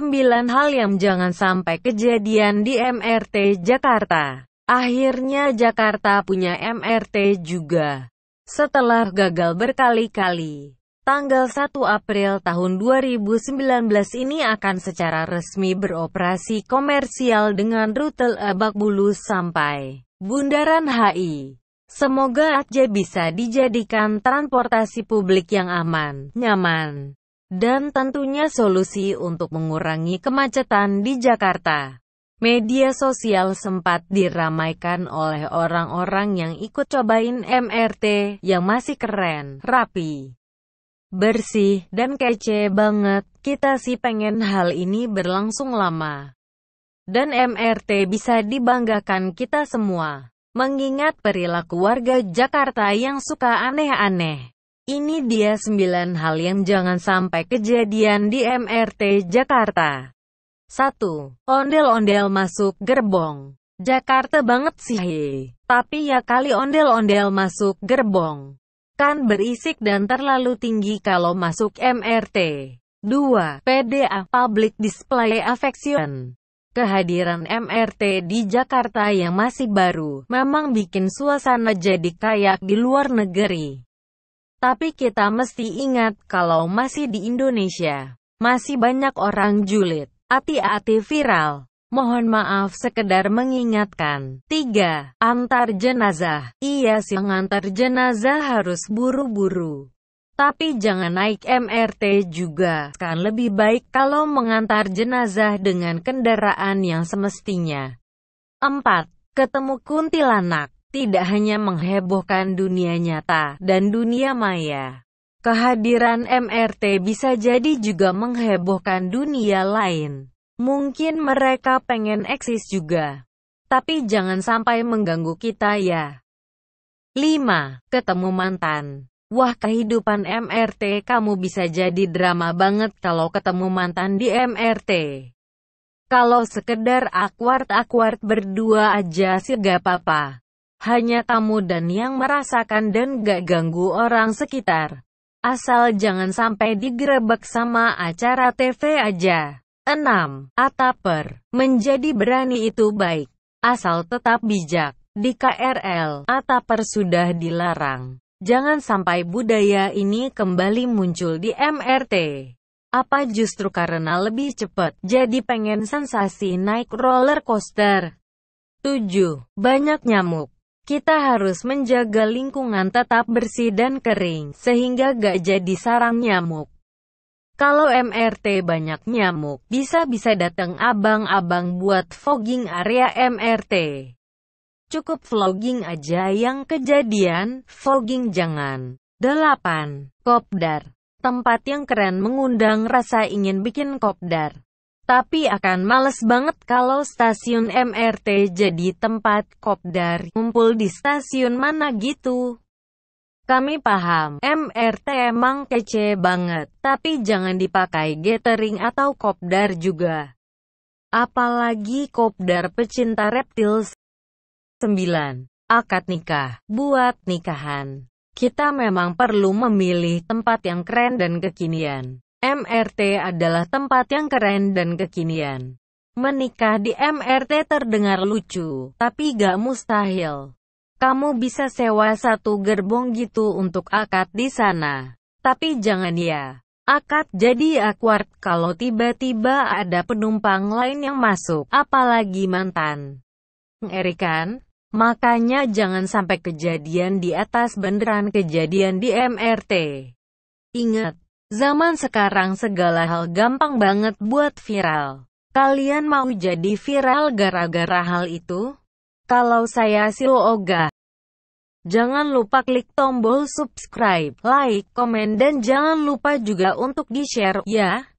9 hal yang jangan sampai kejadian di MRT Jakarta. Akhirnya Jakarta punya MRT juga. Setelah gagal berkali-kali, tanggal 1 April tahun 2019 ini akan secara resmi beroperasi komersial dengan rute Lebak Bulus sampai Bundaran HI. Semoga aja bisa dijadikan transportasi publik yang aman, nyaman, dan tentunya solusi untuk mengurangi kemacetan di Jakarta. Media sosial sempat diramaikan oleh orang-orang yang ikut cobain MRT yang masih keren, rapi, bersih, dan kece banget. Kita sih pengen hal ini berlangsung lama. Dan MRT bisa dibanggakan kita semua. Mengingat perilaku warga Jakarta yang suka aneh-aneh. Ini dia 9 hal yang jangan sampai kejadian di MRT Jakarta. 1. Ondel-ondel masuk gerbong. Jakarta banget sih. Hei. Tapi ya kali ondel-ondel masuk gerbong. Kan berisik dan terlalu tinggi kalau masuk MRT. 2. PDA Public Display Affection Kehadiran MRT di Jakarta yang masih baru, memang bikin suasana jadi kayak di luar negeri. Tapi kita mesti ingat kalau masih di Indonesia, masih banyak orang julid. Ati-ati viral. Mohon maaf sekedar mengingatkan. 3. Antar jenazah. Iya sih antar jenazah harus buru-buru. Tapi jangan naik MRT juga. Kan lebih baik kalau mengantar jenazah dengan kendaraan yang semestinya. 4. Ketemu kuntilanak tidak hanya menghebohkan dunia nyata dan dunia maya. Kehadiran MRT bisa jadi juga menghebohkan dunia lain. Mungkin mereka pengen eksis juga. Tapi jangan sampai mengganggu kita ya. 5. Ketemu mantan Wah kehidupan MRT kamu bisa jadi drama banget kalau ketemu mantan di MRT. Kalau sekedar akward-akward berdua aja sih gak apa-apa. Hanya kamu dan yang merasakan dan gak ganggu orang sekitar. Asal jangan sampai digerebek sama acara TV aja. 6. Ataper. Menjadi berani itu baik. Asal tetap bijak. Di KRL, ataper sudah dilarang. Jangan sampai budaya ini kembali muncul di MRT. Apa justru karena lebih cepat, jadi pengen sensasi naik roller coaster. 7. Banyak nyamuk. Kita harus menjaga lingkungan tetap bersih dan kering, sehingga gak jadi sarang nyamuk. Kalau MRT banyak nyamuk, bisa-bisa datang abang-abang buat fogging area MRT. Cukup vlogging aja yang kejadian, fogging jangan. 8. Kopdar Tempat yang keren mengundang rasa ingin bikin kopdar. Tapi akan males banget kalau stasiun MRT jadi tempat kopdar, kumpul di stasiun mana gitu. Kami paham, MRT emang kece banget, tapi jangan dipakai gathering atau kopdar juga. Apalagi kopdar pecinta reptil 9. Akad nikah, buat nikahan. Kita memang perlu memilih tempat yang keren dan kekinian. MRT adalah tempat yang keren dan kekinian. Menikah di MRT terdengar lucu, tapi gak mustahil. Kamu bisa sewa satu gerbong gitu untuk akad di sana. Tapi jangan ya, akad jadi awkward kalau tiba-tiba ada penumpang lain yang masuk, apalagi mantan. Erikan, Makanya jangan sampai kejadian di atas beneran kejadian di MRT. Ingat, Zaman sekarang segala hal gampang banget buat viral. Kalian mau jadi viral gara-gara hal itu? Kalau saya sih Oga. Oh, oh, jangan lupa klik tombol subscribe, like, komen dan jangan lupa juga untuk di-share ya.